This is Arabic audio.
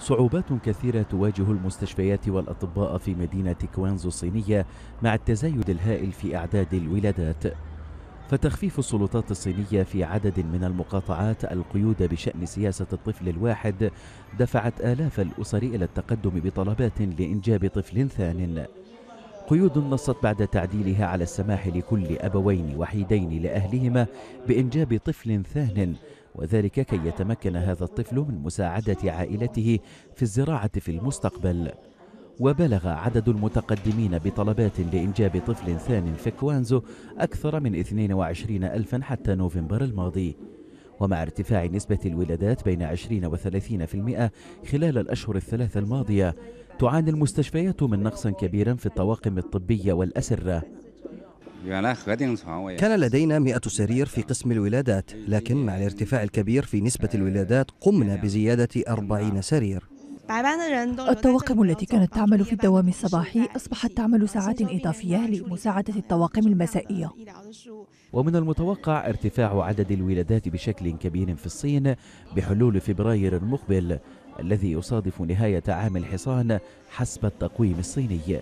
صعوبات كثيرة تواجه المستشفيات والأطباء في مدينة كوانزو الصينية مع التزايد الهائل في أعداد الولادات فتخفيف السلطات الصينية في عدد من المقاطعات القيود بشأن سياسة الطفل الواحد دفعت آلاف الأسر إلى التقدم بطلبات لإنجاب طفل ثان قيود نصت بعد تعديلها على السماح لكل أبوين وحيدين لأهلهما بإنجاب طفل ثان وذلك كي يتمكن هذا الطفل من مساعدة عائلته في الزراعة في المستقبل وبلغ عدد المتقدمين بطلبات لإنجاب طفل ثان في كوانزو أكثر من 22 ألفا حتى نوفمبر الماضي ومع ارتفاع نسبة الولادات بين 20 و 30% خلال الأشهر الثلاثة الماضية تعاني المستشفيات من نقصا كبيرا في الطواقم الطبية والأسرة كان لدينا 100 سرير في قسم الولادات لكن مع الارتفاع الكبير في نسبة الولادات قمنا بزيادة 40 سرير الطواقم التي كانت تعمل في الدوام الصباحي أصبحت تعمل ساعات إضافية لمساعدة الطواقم المسائية ومن المتوقع ارتفاع عدد الولادات بشكل كبير في الصين بحلول فبراير المقبل الذي يصادف نهاية عام الحصان حسب التقويم الصيني